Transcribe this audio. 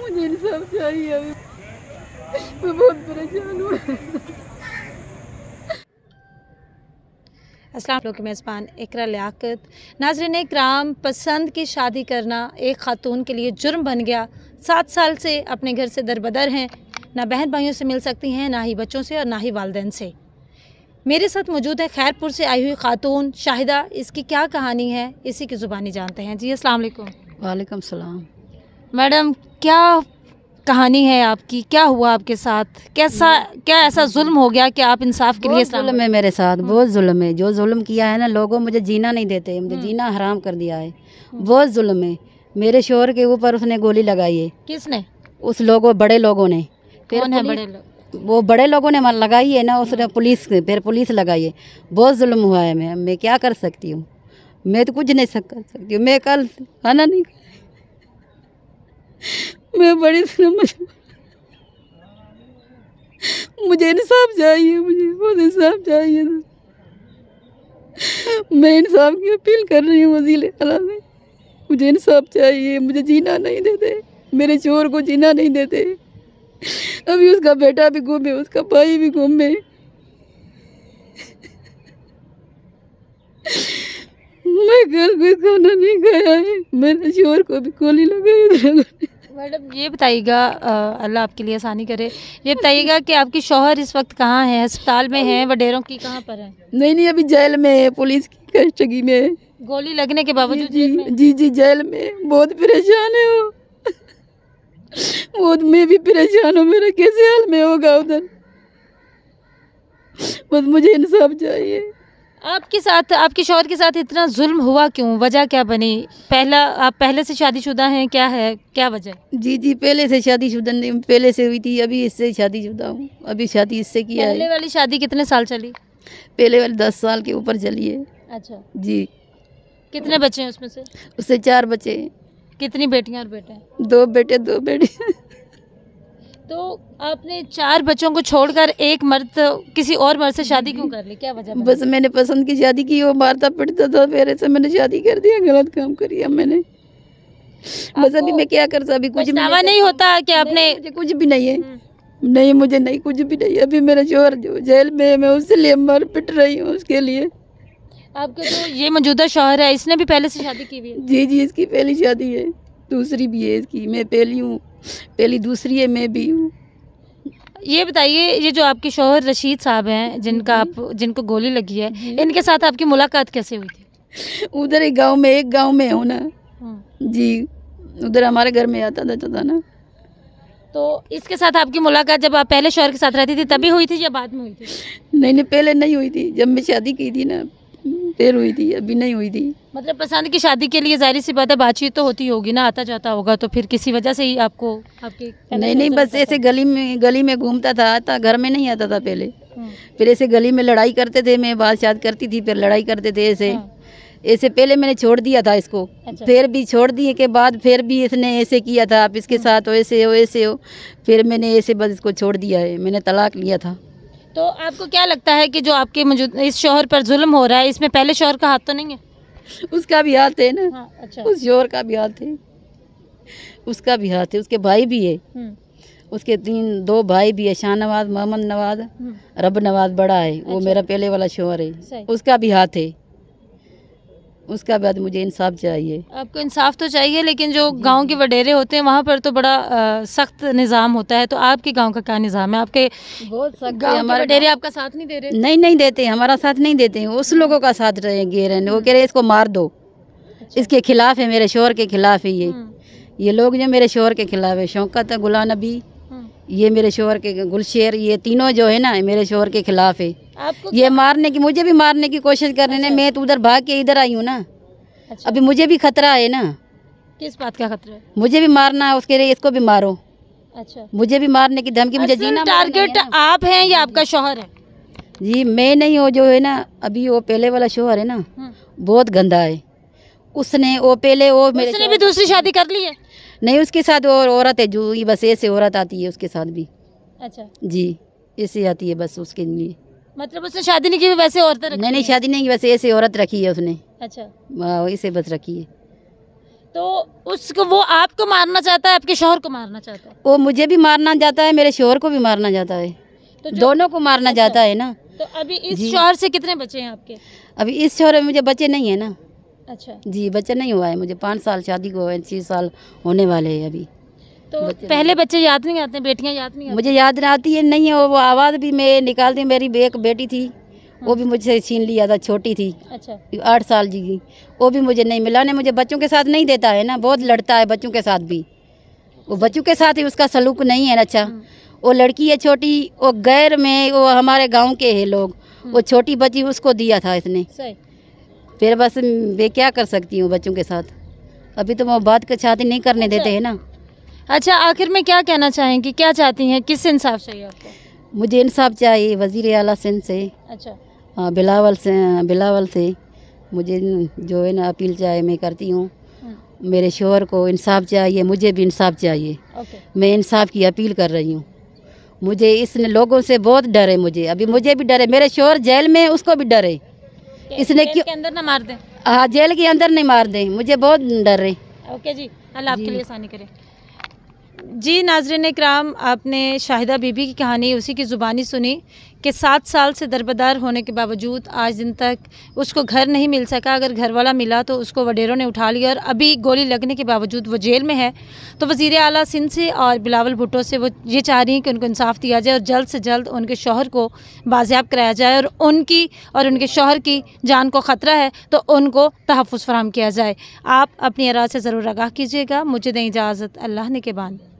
मुझे इंसाफ चाहिए अभी मैं बहुत परेशान हूँ असलम के मेज़बान इकरा लियाकत नाजरन कराम पसंद की शादी करना एक ख़ातून के लिए जुर्म बन गया सात साल से अपने घर से दरबदर हैं ना बहन भाइयों से मिल सकती हैं ना ही बच्चों से और ना ही वालदेन से मेरे साथ मौजूद है खैरपुर से आई हुई खातून शाहिदा इसकी क्या कहानी है इसी की ज़ुबानी जानते हैं जी असल वालेकुम मैडम क्या कहानी है आपकी क्या हुआ आपके साथ कैसा क्या ऐसा जुल्म हो गया कि आप इंसाफ के लिए जुल्म है मेरे साथ हम्म। बहुत जुल्म है जो जुल्म किया है ना लोगों मुझे जीना नहीं देते मुझे हम्म। जीना हराम कर दिया है हम्म। बहुत जुल्म है मेरे शोर के ऊपर उसने गोली लगाई है किसने उस लोगों बड़े लोगों ने फिर है बड़े लोग वो बड़े लोगों ने लगाई है ना उसने पुलिस फिर पुलिस लगाई है बहुत जुल्म हुआ है मैं मैं क्या कर सकती हूँ मैं तो कुछ नहीं कर सकती हूँ मैं कल खाना नहीं मैं बड़ी तरह मुझे इंसाफ चाहिए मुझे बहुत इंसाफ चाहिए मैं इंसाफ की अपील कर रही हूँ वजीर अला से मुझे इंसाफ चाहिए मुझे जीना नहीं देते मेरे चोर को जीना नहीं देते अभी उसका बेटा भी घूमे उसका भाई भी घूमे मैं घर को खाना नहीं खाया है मेरे चोर को भी गोली लगाई मैडम ये बताइएगा अल्लाह आपके लिए आसानी करे ये बताइएगा कि आपके शोहर इस वक्त कहाँ है अस्पताल में है वडेरों की कहाँ पर है नहीं नहीं अभी जेल में है पुलिस की कस्टडी में गोली लगने के बावजूद जी जी, जी जी जेल में बहुत परेशान है वो बहुत मैं भी परेशान हूँ मेरा कैसे हाल में होगा उधर बस मुझे इंसाफ चाहिए आपके साथ आपके शौहर के साथ इतना जुल्म हुआ क्यों वजह क्या बनी पहला आप पहले से शादीशुदा हैं क्या है क्या वजह जी जी पहले से शादीशुदा नहीं पहले से हुई थी अभी इससे शादीशुदा हूँ अभी शादी इससे किया पहले है। वाली शादी कितने साल चली पहले वाली दस साल के ऊपर चली है अच्छा जी कितने बच्चे हैं उसमें से उससे चार बच्चे कितनी बेटियाँ और बेटे दो बेटे दो बेटे तो आपने चार बच्चों को छोड़कर एक मर्द तो किसी और मर्द से शादी क्यों हम्म। कर ली क्या वजह बस मैंने पसंद की शादी की वो मारता पिटता था मेरे से मैंने शादी कर दिया गलत काम दिया मैंने बस अभी मैं क्या करता अभी कुछ नहीं, नहीं होता कि आपने मुझे कुछ भी नहीं है हम्म। नहीं मुझे नहीं कुछ भी नहीं अभी मेरा शोहर जो जेल में है मैं उसके लिए मर पिट रही हूँ उसके लिए आपका जो तो ये मौजूदा शोहर है इसने भी पहले से शादी की हुई है जी जी इसकी पहली शादी है दूसरी भी है इसकी मैं पहली हूँ पहली दूसरी है मैं भी हूँ ये बताइए ये जो आपके शोहर रशीद साहब हैं जिनका आप जिनको गोली लगी है इनके साथ आपकी मुलाकात कैसे हुई थी उधर एक गांव में एक गांव में हो ना हाँ। जी उधर हमारे घर में आता था था ना तो इसके साथ आपकी मुलाकात जब आप पहले शोहर के साथ रहती थी तभी हुई थी या बाद में हुई थी नहीं नहीं पहले नहीं हुई थी जब मैं शादी की थी ना देर हुई थी अभी नहीं हुई थी मतलब पसंद की शादी के लिए जाहिर सी बात है बातचीत तो होती होगी ना आता जाता होगा तो फिर किसी वजह से ही आपको आपके नहीं नहीं बस ऐसे गली में गली में घूमता था आता घर में नहीं आता था पहले हम्म। फिर ऐसे गली में लड़ाई करते थे मैं बात शाद करती थी फिर लड़ाई करते थे ऐसे हाँ। ऐसे पहले मैंने छोड़ दिया था इसको अच्छा। फिर भी छोड़ दिए के बाद फिर भी इसने ऐसे किया था आप इसके हाँ। साथ हो ऐसे हो ऐसे हो फिर मैंने ऐसे बस इसको छोड़ दिया है मैंने तलाक लिया था तो आपको क्या लगता है कि जो आपके मौजूद इस शोहर पर जुल्म हो रहा है इसमें पहले शोहर का हाथ तो नहीं है उसका भी हाथ है ना हाँ, अच्छा उस शोहर का भी हाथ है उसका भी हाथ है उसके भाई भी है हम्म। उसके तीन दो भाई भी है शाह नवाज मोहम्मद नवाज हम्म। रब नवाज बड़ा है अच्छा। वो मेरा पहले वाला शोहर है उसका भी हाथ है उसके बाद मुझे इंसाफ चाहिए आपको इंसाफ तो चाहिए लेकिन जो गांव के वडेरे होते हैं वहाँ पर तो बड़ा सख्त निज़ाम होता है तो आपके गांव का क्या निज़ाम है आपके बहुत सख्त हमारे वडेरे आपका साथ नहीं दे रहे नहीं नहीं देते हमारा साथ नहीं देते हैं उस लोगों का साथ गे रहने वो कह रहे इसको मार दो अच्छा। इसके खिलाफ है मेरे शोर के खिलाफ है ये हम्म। ये लोग जो मेरे शोर के खिलाफ है शौकत गुलाम नबी ये मेरे शोहर के गुलशेर ये तीनों जो है ना मेरे शोहर के खिलाफ है ये मारने की मुझे भी मारने की कोशिश कर रहे हैं अच्छा। मैं तो उधर भाग के इधर आई हूँ ना अच्छा। अभी मुझे भी खतरा है ना किस बात का खतरा है मुझे भी मारना है उसके लिए इसको भी मारो अच्छा मुझे भी मारने की धमकी मुझे जीना टारगेट है आप हैं या आपका शोहर है जी मैं नहीं हूँ जो है ना अभी वो पहले वाला शोहर है ना हम्म। बहुत गंदा है उसने वो पहले वो मेरे उसने भी दूसरी शादी कर ली है नहीं उसके साथ और औरत है जो बस ऐसे औरत आती है उसके साथ भी अच्छा जी ऐसे आती है बस उसके लिए मतलब उसने शादी नहीं की वैसे औरत नहीं नहीं शादी नहीं की वैसे ऐसे औरत रखी है उसने अच्छा हाँ, ऐसे बस रखी है तो उसको वो आपको मारना चाहता है आपके शोहर को मारना चाहता है वो मुझे भी मारना चाहता है मेरे शोहर को भी मारना चाहता है तो दोनों को मारना चाहता अच्छा। है ना तो अभी इस शोहर से कितने बच्चे हैं आपके अभी इस शोहर में मुझे बच्चे नहीं है ना अच्छा जी बच्चा नहीं हुआ है मुझे पाँच साल शादी को हुए छः साल होने वाले हैं अभी तो बच्चे पहले बच्चे याद नहीं आते बेटियां याद नहीं मुझे याद नहीं आती है नहीं है वो आवाज़ भी मैं निकालती मेरी एक बेटी थी वो भी हाँ। मुझसे छीन लिया था छोटी थी अच्छा आठ साल जी की वो भी मुझे नहीं मिला नहीं मुझे बच्चों के साथ नहीं देता है ना बहुत लड़ता है बच्चों के साथ भी वो अच्छा। बच्चों के साथ ही उसका सलूक नहीं है अच्छा हाँ। वो लड़की है छोटी वो गैर में वो हमारे गांव के है लोग हाँ। वो छोटी बच्ची उसको दिया था इसने फिर बस मैं क्या कर सकती हूँ बच्चों के साथ अभी तो वो बात का छाती नहीं करने देते अच्छा। हैं ना अच्छा आखिर में क्या कहना चाहेंगी क्या चाहती हैं किस इंसाफ चाहिए आपको मुझे इंसाफ चाहिए वजीर अला सिंह से अच्छा हाँ बिलावल से बिलावल से मुझे जो है ना अपील चाहिए मैं करती हूँ हम्म। मेरे शोहर को इंसाफ चाहिए मुझे भी इंसाफ चाहिए मैं इंसाफ की अपील कर रही हूँ मुझे इस लोगों से बहुत डर है मुझे अभी मुझे भी डर है मेरे शोहर जेल में उसको भी डर है इसने जेल के अंदर ना मार दे हाँ जेल के अंदर नहीं मार दे मुझे बहुत डर रही ओके जी अल्लाह आपके लिए आसानी करे जी नाजरन कराम आपने शाहिदा बीबी की कहानी उसी की ज़ुबानी सुनी कि सात साल से दरबदार होने के बावजूद आज दिन तक उसको घर नहीं मिल सका अगर घर वाला मिला तो उसको वडेरों ने उठा लिया और अभी गोली लगने के बावजूद वो जेल में है तो वज़ी अली सिंध से और बिलावल भुट्टो से वो ये चाह रही हैं कि उनको इंसाफ दिया जाए और जल्द से जल्द उनके शोहर को बाजियाब कराया जाए और उनकी और उनके शोहर की जान को ख़तरा है तो उनको तहफ़ फराम किया जाए आप अपनी अराज से ज़रूर आगाह कीजिएगा मुझे दें इजाज़त अल्लाह ने के बाद